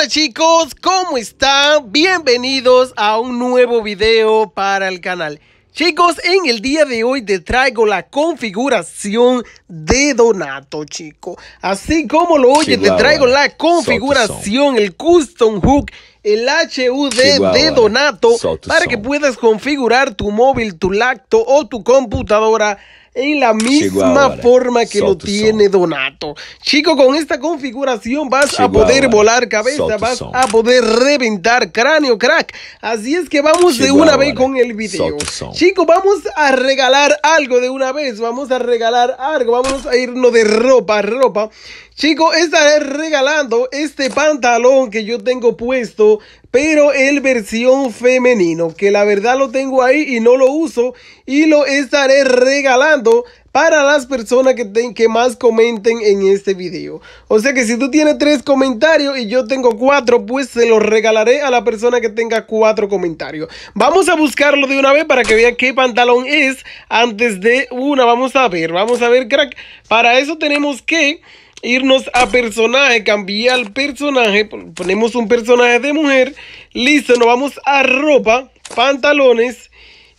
Hola chicos, ¿cómo están? Bienvenidos a un nuevo video para el canal. Chicos, en el día de hoy te traigo la configuración de Donato, chico. Así como lo oye, te traigo la configuración, el custom hook, el HUD de Donato, para que puedas configurar tu móvil, tu lacto o tu computadora en la misma forma que lo tiene Donato. Chico, con esta configuración vas a poder volar cabeza, vas a poder reventar cráneo, crack. Así es que vamos de una vez con el video. Chico, vamos a regalar algo de una vez, vamos a regalar algo, vamos a irnos de ropa, ropa. Chico, estaré regalando este pantalón que yo tengo puesto pero el versión femenino, que la verdad lo tengo ahí y no lo uso y lo estaré regalando para las personas que, que más comenten en este video. O sea que si tú tienes tres comentarios y yo tengo cuatro, pues se los regalaré a la persona que tenga cuatro comentarios. Vamos a buscarlo de una vez para que vean qué pantalón es antes de una. Vamos a ver, vamos a ver, crack. Para eso tenemos que irnos a personaje, cambiar el personaje, ponemos un personaje de mujer, listo, nos vamos a ropa, pantalones,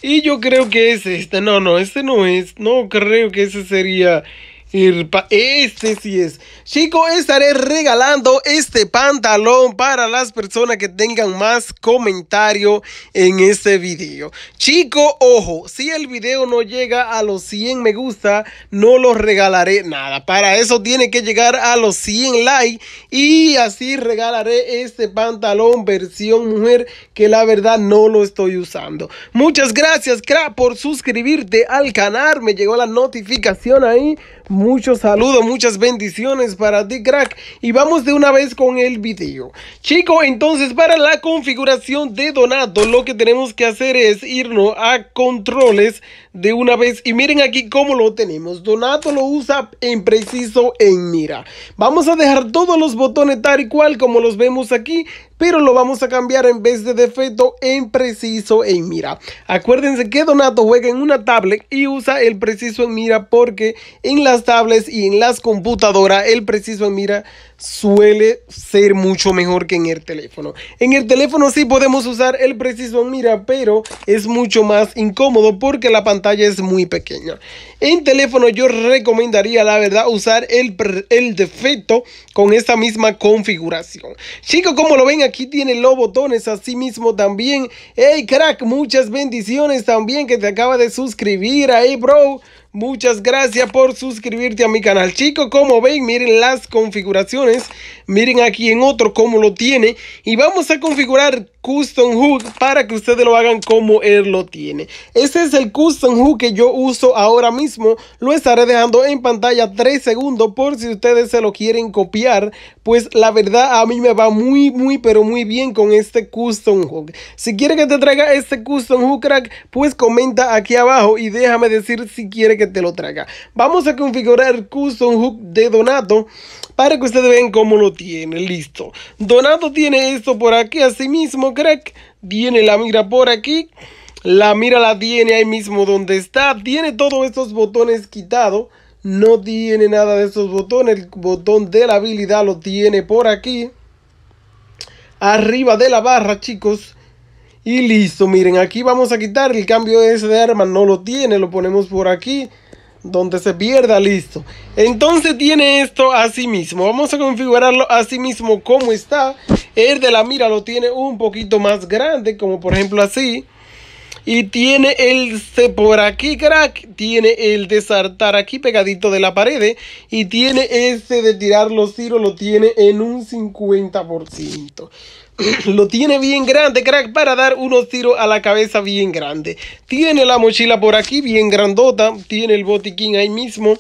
y yo creo que es este, no, no, este no es, no creo que ese sería este sí es. Chico, estaré regalando este pantalón para las personas que tengan más comentario en este video. Chico, ojo, si el video no llega a los 100 me gusta, no lo regalaré nada. Para eso tiene que llegar a los 100 likes y así regalaré este pantalón versión mujer que la verdad no lo estoy usando. Muchas gracias, Kra, por suscribirte al canal. Me llegó la notificación ahí. Muchos saludos, muchas bendiciones para ti, crack. Y vamos de una vez con el video. Chico, entonces para la configuración de Donato, lo que tenemos que hacer es irnos a controles de una vez. Y miren aquí cómo lo tenemos. Donato lo usa en preciso en mira. Vamos a dejar todos los botones tal y cual como los vemos aquí pero lo vamos a cambiar en vez de defecto en preciso en mira. Acuérdense que Donato juega en una tablet y usa el preciso en mira porque en las tablets y en las computadoras el preciso en mira suele ser mucho mejor que en el teléfono. En el teléfono sí podemos usar el preciso mira, pero es mucho más incómodo porque la pantalla es muy pequeña. En teléfono yo recomendaría, la verdad, usar el, el defecto con esta misma configuración. Chicos, como lo ven, aquí tienen los botones, así mismo también. Hey, crack, muchas bendiciones también que te acaba de suscribir ahí, bro. Muchas gracias por suscribirte a mi canal. Chicos, como ven, miren las configuraciones. Miren aquí en otro cómo lo tiene. Y vamos a configurar Custom Hook para que ustedes lo hagan como él lo tiene. Ese es el Custom Hook que yo uso ahora mismo. Lo estaré dejando en pantalla 3 segundos por si ustedes se lo quieren copiar. Pues la verdad a mí me va muy, muy, pero muy bien con este Custom Hook. Si quiere que te traiga este Custom Hook, crack, pues comenta aquí abajo y déjame decir si quiere que te lo traga. Vamos a configurar Custom Hook de Donato para que ustedes vean cómo lo tiene. Listo. Donato tiene esto por aquí, así mismo, crack. Tiene la mira por aquí. La mira la tiene ahí mismo donde está. Tiene todos estos botones quitados. No tiene nada de esos botones. El botón de la habilidad lo tiene por aquí. Arriba de la barra, chicos. Y listo, miren, aquí vamos a quitar el cambio ese de arma, no lo tiene, lo ponemos por aquí donde se pierda, listo. Entonces tiene esto así mismo. Vamos a configurarlo así mismo como está. El de la mira lo tiene un poquito más grande, como por ejemplo así. Y tiene el por aquí, crack. Tiene el de saltar aquí pegadito de la pared. ¿eh? Y tiene este de tirar los tiros, lo tiene en un 50%. lo tiene bien grande, crack, para dar unos tiros a la cabeza bien grande. Tiene la mochila por aquí bien grandota, tiene el botiquín ahí mismo,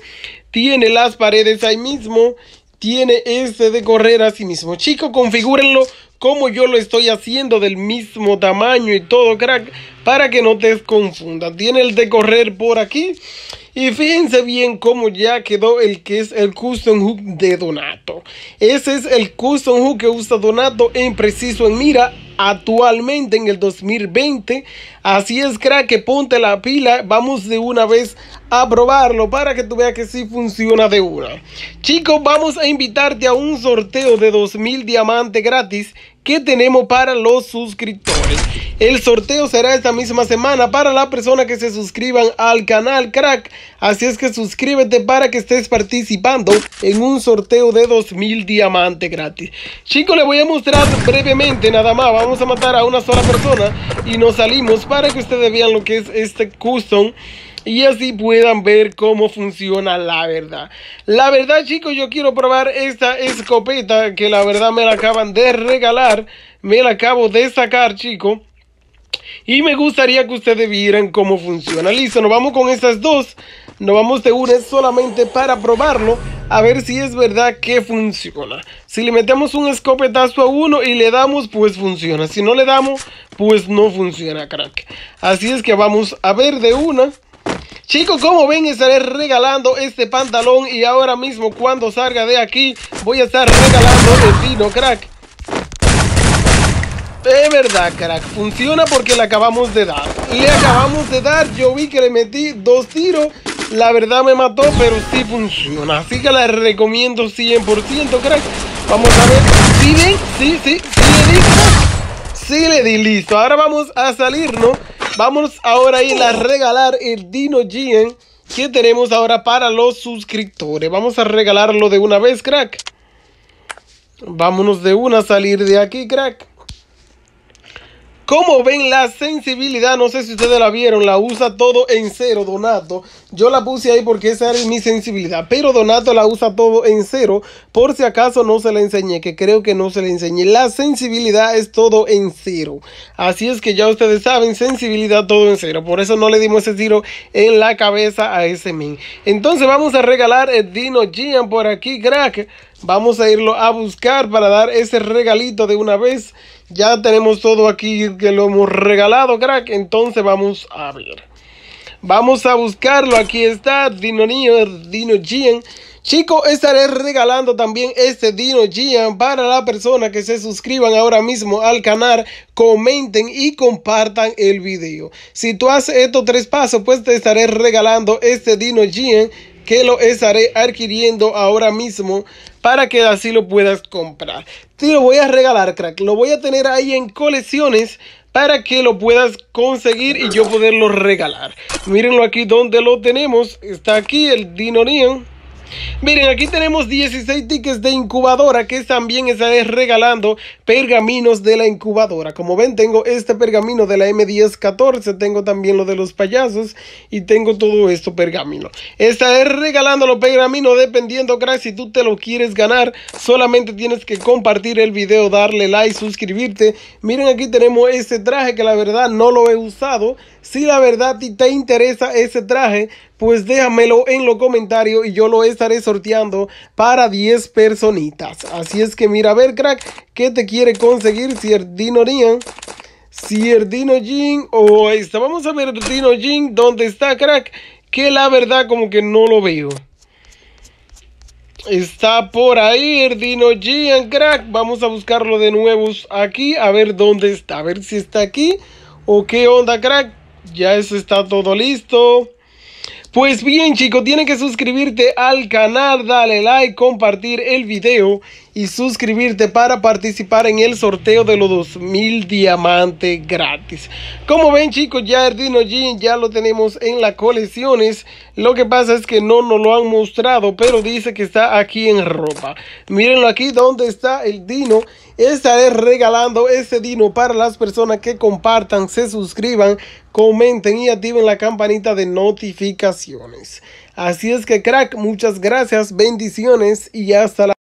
tiene las paredes ahí mismo, tiene este de correr ahí mismo. Chico, configúrenlo como yo lo estoy haciendo del mismo tamaño y todo, crack, para que no te confundas. Tiene el de correr por aquí. Y fíjense bien cómo ya quedó el que es el custom hook de Donato. Ese es el custom hook que usa Donato en preciso en mira actualmente en el 2020. Así es, crack, que ponte la pila. Vamos de una vez a probarlo para que tú veas que sí funciona de una. Chicos, vamos a invitarte a un sorteo de 2000 diamantes gratis que tenemos para los suscriptores. El sorteo será esta misma semana para la persona que se suscriban al canal Crack. Así es que suscríbete para que estés participando en un sorteo de 2000 diamantes gratis. Chicos, le voy a mostrar brevemente nada más. Vamos a matar a una sola persona y nos salimos para que ustedes vean lo que es este custom y así puedan ver cómo funciona la verdad. La verdad, chicos, yo quiero probar esta escopeta que la verdad me la acaban de regalar. Me la acabo de sacar, chicos. Y me gustaría que ustedes vieran cómo funciona. Listo, nos vamos con estas dos. Nos vamos de una solamente para probarlo. A ver si es verdad que funciona. Si le metemos un escopetazo a uno y le damos, pues funciona. Si no le damos, pues no funciona, crack. Así es que vamos a ver de una. Chicos, como ven, estaré regalando este pantalón y ahora mismo cuando salga de aquí voy a estar regalando el Crack. Es verdad, crack, funciona porque le acabamos de dar. Le acabamos de dar, yo vi que le metí dos tiros. La verdad me mató, pero sí funciona. Así que la recomiendo 100%, crack. Vamos a ver. ¿Sí ven? Sí, sí, sí le di, Sí le di, listo. Ahora vamos a salir, salirnos. Vamos ahora a ir a regalar el Dino GM que tenemos ahora para los suscriptores. Vamos a regalarlo de una vez, crack. Vámonos de una a salir de aquí, crack. Como ven la sensibilidad? No sé si ustedes la vieron, la usa todo en cero, Donato. Yo la puse ahí porque esa era mi sensibilidad, pero Donato la usa todo en cero, por si acaso no se la enseñé, que creo que no se la enseñé. La sensibilidad es todo en cero. Así es que ya ustedes saben, sensibilidad todo en cero. Por eso no le dimos ese tiro en la cabeza a ese min. Entonces vamos a regalar el Dino Gian por aquí, crack. Vamos a irlo a buscar para dar ese regalito de una vez. Ya tenemos todo aquí que lo hemos regalado, crack. Entonces vamos a ver. Vamos a buscarlo. Aquí está Dino Niño, Dino Gian. Chicos, estaré regalando también este Dino Gian para la persona que se suscriban ahora mismo al canal, comenten y compartan el video. Si tú haces estos tres pasos, pues te estaré regalando este Dino Gian que lo estaré adquiriendo ahora mismo para que así lo puedas comprar. Te lo voy a regalar, crack. Lo voy a tener ahí en colecciones para que lo puedas conseguir y yo poderlo regalar. Mírenlo aquí donde lo tenemos. Está aquí el Dinorian. Miren, aquí tenemos 16 tickets de incubadora que también estaré regalando pergaminos de la incubadora. Como ven, tengo este pergamino de la M1014, tengo también lo de los payasos y tengo todo esto pergamino. Estaré regalando los pergaminos dependiendo, crack, si tú te lo quieres ganar, solamente tienes que compartir el video, darle like, suscribirte. Miren, aquí tenemos este traje que la verdad no lo he usado. Si la verdad te interesa ese traje, pues déjamelo en los comentarios y yo lo he estaré sorteando para 10 personitas. Así es que mira, a ver, crack, ¿qué te quiere conseguir si el Dino Rian? Si Dino Jin o oh, está. Vamos a ver Dino Jin, ¿dónde está, crack? Que la verdad como que no lo veo. Está por ahí Dino Jian, Crack. Vamos a buscarlo de nuevo aquí. A ver dónde está. A ver si está aquí. O qué onda, Crack. Ya eso está todo listo. Pues bien, chico, tienes que suscribirte al canal, darle like, compartir el video y suscribirte para participar en el sorteo de los 2000 diamantes gratis. Como ven chicos, ya el Dino Jean ya lo tenemos en las colecciones. Lo que pasa es que no nos lo han mostrado, pero dice que está aquí en ropa. Mírenlo aquí donde está el Dino. Estaré regalando este Dino para las personas que compartan, se suscriban, comenten y activen la campanita de notificaciones. Así es que crack, muchas gracias, bendiciones y hasta la